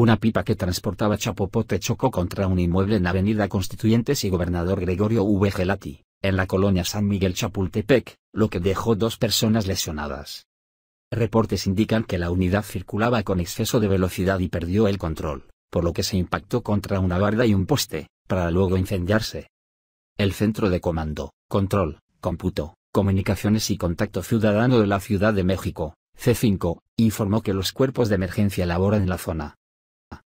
Una pipa que transportaba chapopote chocó contra un inmueble en Avenida Constituyentes y Gobernador Gregorio V. Gelati, en la colonia San Miguel Chapultepec, lo que dejó dos personas lesionadas. Reportes indican que la unidad circulaba con exceso de velocidad y perdió el control, por lo que se impactó contra una barda y un poste, para luego incendiarse. El Centro de Comando, Control, Cómputo, Comunicaciones y Contacto Ciudadano de la Ciudad de México, C5, informó que los cuerpos de emergencia laboran en la zona,